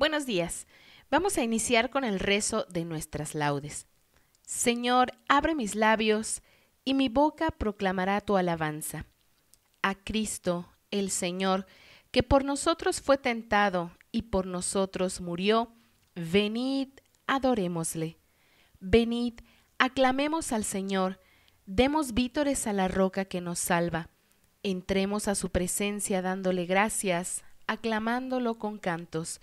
Buenos días. Vamos a iniciar con el rezo de nuestras laudes. Señor, abre mis labios y mi boca proclamará tu alabanza. A Cristo, el Señor, que por nosotros fue tentado y por nosotros murió, venid, adorémosle. Venid, aclamemos al Señor, demos vítores a la roca que nos salva. Entremos a su presencia dándole gracias, aclamándolo con cantos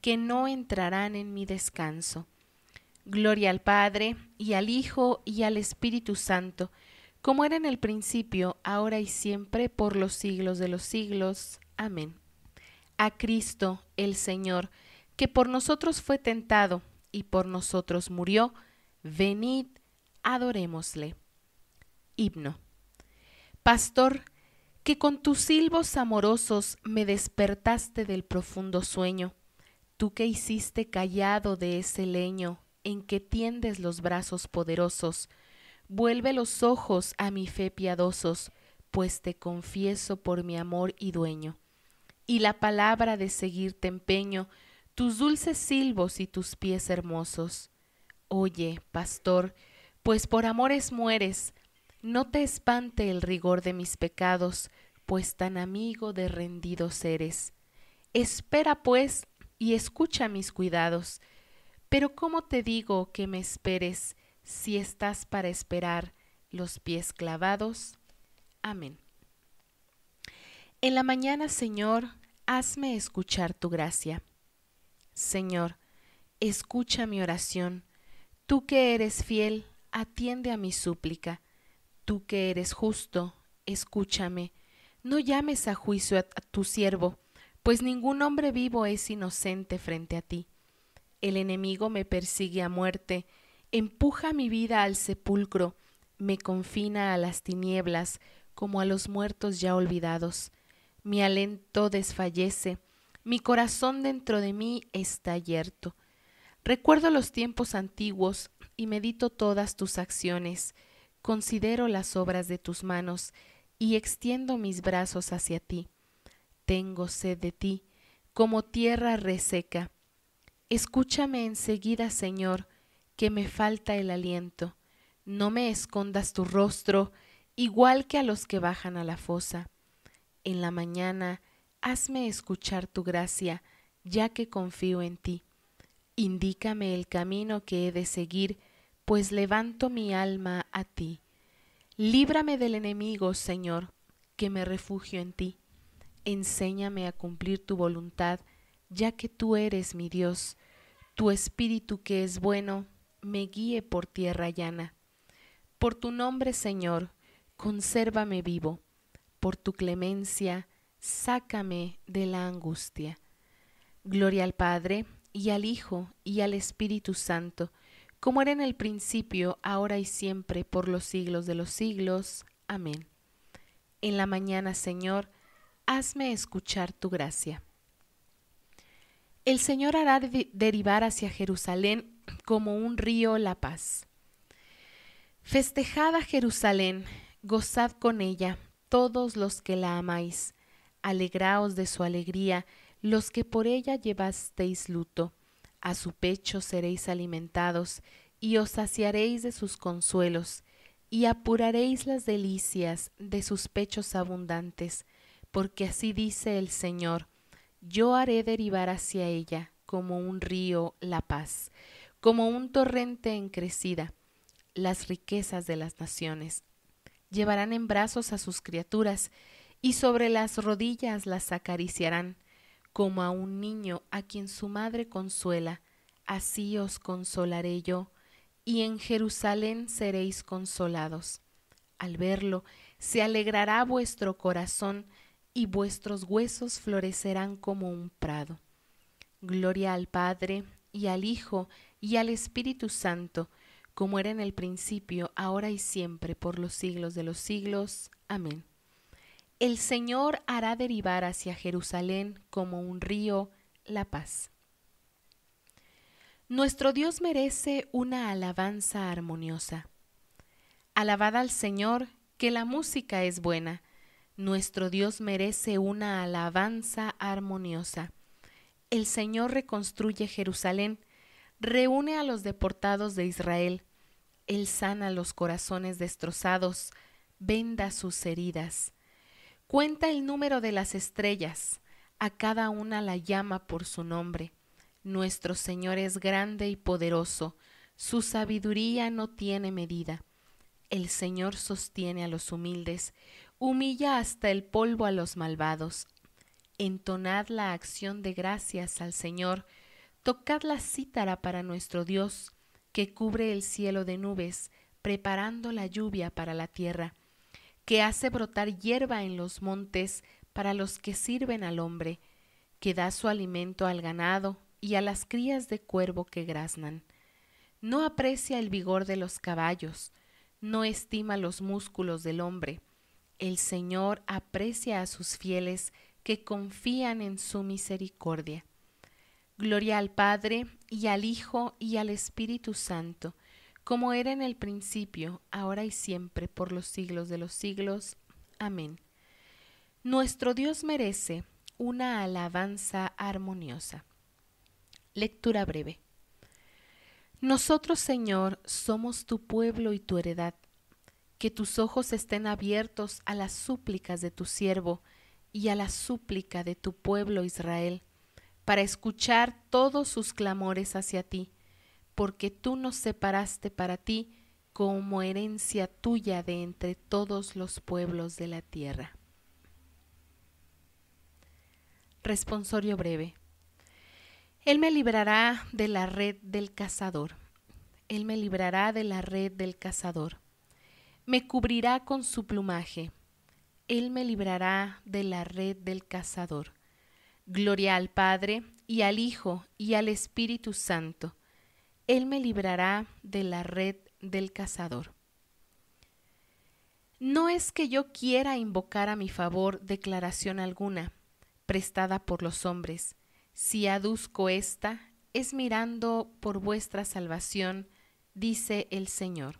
que no entrarán en mi descanso. Gloria al Padre, y al Hijo, y al Espíritu Santo, como era en el principio, ahora y siempre, por los siglos de los siglos. Amén. A Cristo, el Señor, que por nosotros fue tentado y por nosotros murió, venid, adorémosle. Himno. Pastor, que con tus silbos amorosos me despertaste del profundo sueño tú que hiciste callado de ese leño, en que tiendes los brazos poderosos, vuelve los ojos a mi fe piadosos, pues te confieso por mi amor y dueño. Y la palabra de seguir te empeño, tus dulces silbos y tus pies hermosos. Oye, pastor, pues por amores mueres, no te espante el rigor de mis pecados, pues tan amigo de rendidos eres. Espera, pues, y escucha mis cuidados. Pero ¿cómo te digo que me esperes si estás para esperar los pies clavados? Amén. En la mañana, Señor, hazme escuchar tu gracia. Señor, escucha mi oración. Tú que eres fiel, atiende a mi súplica. Tú que eres justo, escúchame. No llames a juicio a tu siervo pues ningún hombre vivo es inocente frente a ti. El enemigo me persigue a muerte, empuja mi vida al sepulcro, me confina a las tinieblas, como a los muertos ya olvidados. Mi alento desfallece, mi corazón dentro de mí está yerto. Recuerdo los tiempos antiguos y medito todas tus acciones, considero las obras de tus manos y extiendo mis brazos hacia ti tengo sed de ti, como tierra reseca. Escúchame enseguida, Señor, que me falta el aliento. No me escondas tu rostro, igual que a los que bajan a la fosa. En la mañana, hazme escuchar tu gracia, ya que confío en ti. Indícame el camino que he de seguir, pues levanto mi alma a ti. Líbrame del enemigo, Señor, que me refugio en ti. Enséñame a cumplir tu voluntad, ya que tú eres mi Dios. Tu espíritu que es bueno, me guíe por tierra llana. Por tu nombre, Señor, consérvame vivo. Por tu clemencia, sácame de la angustia. Gloria al Padre, y al Hijo, y al Espíritu Santo, como era en el principio, ahora y siempre, por los siglos de los siglos. Amén. En la mañana, Señor, hazme escuchar tu gracia. El Señor hará derivar hacia Jerusalén como un río la paz. Festejad Jerusalén, gozad con ella, todos los que la amáis, alegraos de su alegría, los que por ella llevasteis luto, a su pecho seréis alimentados, y os saciaréis de sus consuelos, y apuraréis las delicias de sus pechos abundantes, porque así dice el Señor, yo haré derivar hacia ella como un río la paz, como un torrente en crecida, las riquezas de las naciones. Llevarán en brazos a sus criaturas y sobre las rodillas las acariciarán, como a un niño a quien su madre consuela, así os consolaré yo, y en Jerusalén seréis consolados. Al verlo, se alegrará vuestro corazón, y vuestros huesos florecerán como un prado. Gloria al Padre, y al Hijo, y al Espíritu Santo, como era en el principio, ahora y siempre, por los siglos de los siglos. Amén. El Señor hará derivar hacia Jerusalén como un río la paz. Nuestro Dios merece una alabanza armoniosa. Alabad al Señor, que la música es buena nuestro Dios merece una alabanza armoniosa. El Señor reconstruye Jerusalén, reúne a los deportados de Israel. Él sana los corazones destrozados, venda sus heridas. Cuenta el número de las estrellas, a cada una la llama por su nombre. Nuestro Señor es grande y poderoso, su sabiduría no tiene medida. El Señor sostiene a los humildes, Humilla hasta el polvo a los malvados. Entonad la acción de gracias al Señor. Tocad la cítara para nuestro Dios, que cubre el cielo de nubes, preparando la lluvia para la tierra, que hace brotar hierba en los montes para los que sirven al hombre, que da su alimento al ganado y a las crías de cuervo que graznan. No aprecia el vigor de los caballos, no estima los músculos del hombre, el Señor aprecia a sus fieles que confían en su misericordia. Gloria al Padre y al Hijo y al Espíritu Santo, como era en el principio, ahora y siempre, por los siglos de los siglos. Amén. Nuestro Dios merece una alabanza armoniosa. Lectura breve. Nosotros, Señor, somos tu pueblo y tu heredad que tus ojos estén abiertos a las súplicas de tu siervo y a la súplica de tu pueblo Israel, para escuchar todos sus clamores hacia ti, porque tú nos separaste para ti como herencia tuya de entre todos los pueblos de la tierra. Responsorio breve. Él me librará de la red del cazador. Él me librará de la red del cazador me cubrirá con su plumaje. Él me librará de la red del cazador. Gloria al Padre, y al Hijo, y al Espíritu Santo. Él me librará de la red del cazador. No es que yo quiera invocar a mi favor declaración alguna, prestada por los hombres. Si aduzco esta, es mirando por vuestra salvación, dice el Señor.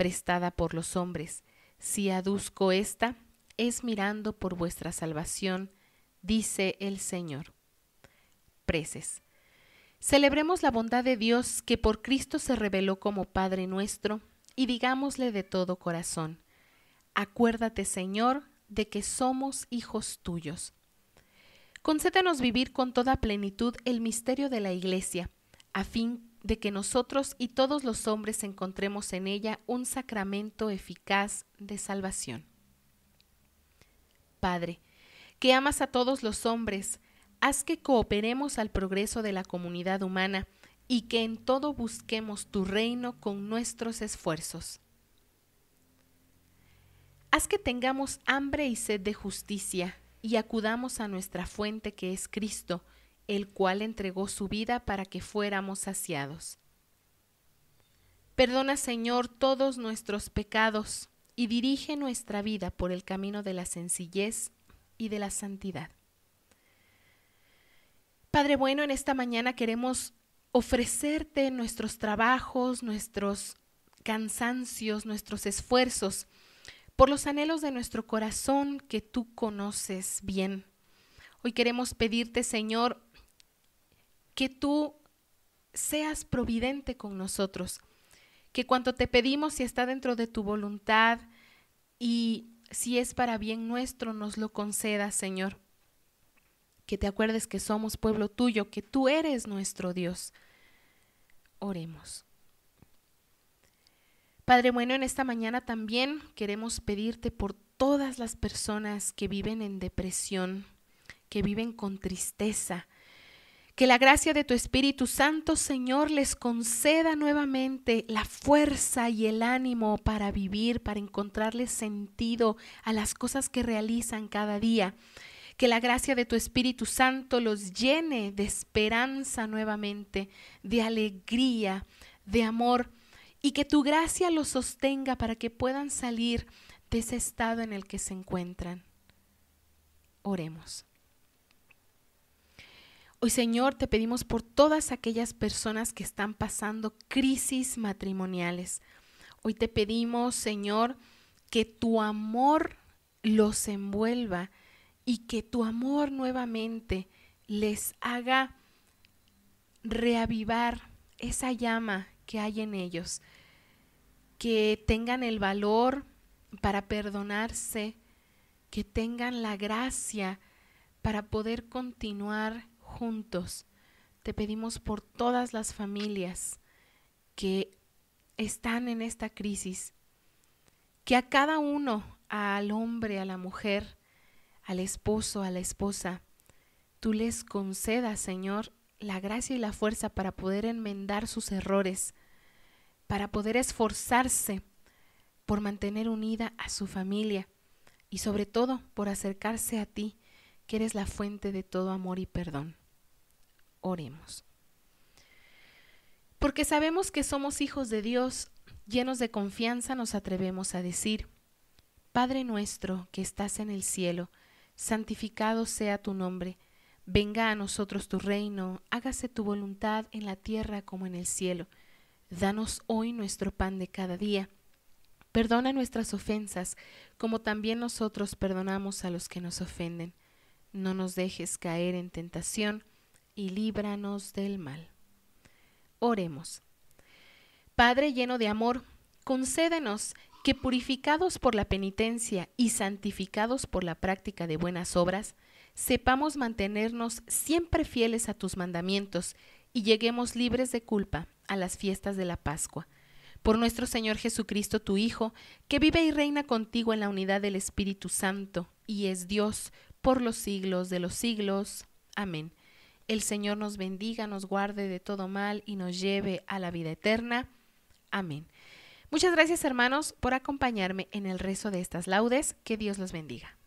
prestada por los hombres. Si aduzco esta, es mirando por vuestra salvación, dice el Señor. Preces. Celebremos la bondad de Dios que por Cristo se reveló como Padre nuestro y digámosle de todo corazón, acuérdate Señor de que somos hijos tuyos. Concédenos vivir con toda plenitud el misterio de la Iglesia, a fin de que nosotros y todos los hombres encontremos en ella un sacramento eficaz de salvación. Padre, que amas a todos los hombres, haz que cooperemos al progreso de la comunidad humana y que en todo busquemos tu reino con nuestros esfuerzos. Haz que tengamos hambre y sed de justicia y acudamos a nuestra fuente que es Cristo, el cual entregó su vida para que fuéramos saciados. Perdona, Señor, todos nuestros pecados y dirige nuestra vida por el camino de la sencillez y de la santidad. Padre bueno, en esta mañana queremos ofrecerte nuestros trabajos, nuestros cansancios, nuestros esfuerzos, por los anhelos de nuestro corazón que tú conoces bien. Hoy queremos pedirte, Señor, que tú seas providente con nosotros, que cuanto te pedimos si está dentro de tu voluntad y si es para bien nuestro, nos lo concedas, Señor. Que te acuerdes que somos pueblo tuyo, que tú eres nuestro Dios. Oremos. Padre bueno, en esta mañana también queremos pedirte por todas las personas que viven en depresión, que viven con tristeza, que la gracia de tu Espíritu Santo, Señor, les conceda nuevamente la fuerza y el ánimo para vivir, para encontrarle sentido a las cosas que realizan cada día. Que la gracia de tu Espíritu Santo los llene de esperanza nuevamente, de alegría, de amor, y que tu gracia los sostenga para que puedan salir de ese estado en el que se encuentran. Oremos. Hoy, Señor, te pedimos por todas aquellas personas que están pasando crisis matrimoniales. Hoy te pedimos, Señor, que tu amor los envuelva y que tu amor nuevamente les haga reavivar esa llama que hay en ellos, que tengan el valor para perdonarse, que tengan la gracia para poder continuar juntos. Te pedimos por todas las familias que están en esta crisis, que a cada uno, al hombre, a la mujer, al esposo, a la esposa, tú les concedas, Señor, la gracia y la fuerza para poder enmendar sus errores, para poder esforzarse por mantener unida a su familia y sobre todo por acercarse a ti, que eres la fuente de todo amor y perdón. Oremos. Porque sabemos que somos hijos de Dios, llenos de confianza nos atrevemos a decir, Padre nuestro que estás en el cielo, santificado sea tu nombre, venga a nosotros tu reino, hágase tu voluntad en la tierra como en el cielo. Danos hoy nuestro pan de cada día. Perdona nuestras ofensas, como también nosotros perdonamos a los que nos ofenden. No nos dejes caer en tentación y líbranos del mal. Oremos. Padre lleno de amor, concédenos que purificados por la penitencia y santificados por la práctica de buenas obras, sepamos mantenernos siempre fieles a tus mandamientos y lleguemos libres de culpa a las fiestas de la Pascua. Por nuestro Señor Jesucristo, tu Hijo, que vive y reina contigo en la unidad del Espíritu Santo, y es Dios por los siglos de los siglos. Amén. El Señor nos bendiga, nos guarde de todo mal y nos lleve a la vida eterna. Amén. Muchas gracias hermanos por acompañarme en el rezo de estas laudes. Que Dios los bendiga.